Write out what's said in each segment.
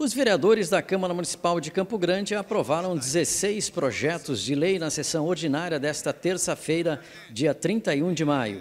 Os vereadores da Câmara Municipal de Campo Grande aprovaram 16 projetos de lei na sessão ordinária desta terça-feira, dia 31 de maio.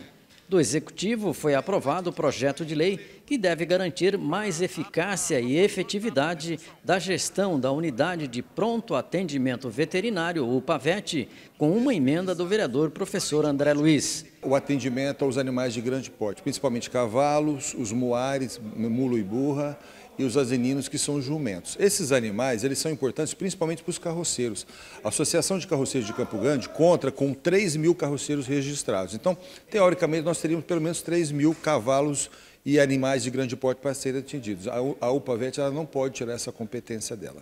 Do Executivo foi aprovado o projeto de lei que deve garantir mais eficácia e efetividade da gestão da Unidade de Pronto Atendimento Veterinário, o PAVET, com uma emenda do vereador professor André Luiz. O atendimento aos animais de grande porte, principalmente cavalos, os muares, mulo e burra, e os asininos, que são os jumentos. Esses animais, eles são importantes principalmente para os carroceiros. A Associação de Carroceiros de Campo Grande conta com 3 mil carroceiros registrados. Então, teoricamente, nós teríamos pelo menos 3 mil cavalos e animais de grande porte para serem atendidos A UPAVET ela não pode tirar essa competência dela.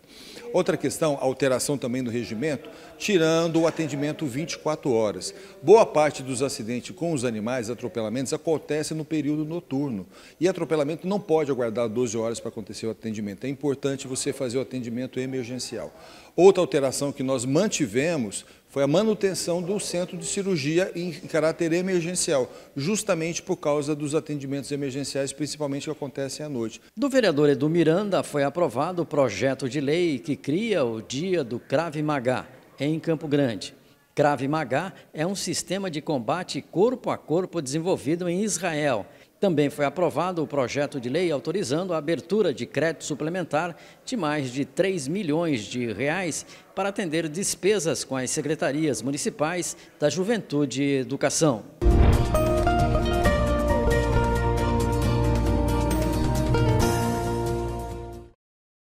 Outra questão, alteração também do regimento, tirando o atendimento 24 horas. Boa parte dos acidentes com os animais, atropelamentos, acontece no período noturno. E atropelamento não pode aguardar 12 horas para acontecer o atendimento. É importante você fazer o atendimento emergencial. Outra alteração que nós mantivemos foi a manutenção do centro de cirurgia em caráter emergencial, justamente por causa dos atendimentos emergenciais, principalmente que acontecem à noite. Do vereador Edu Miranda foi aprovado o projeto de lei que cria o Dia do Crave Magá, em Campo Grande. Crave Magá é um sistema de combate corpo a corpo desenvolvido em Israel também foi aprovado o projeto de lei autorizando a abertura de crédito suplementar de mais de 3 milhões de reais para atender despesas com as secretarias municipais da Juventude e Educação.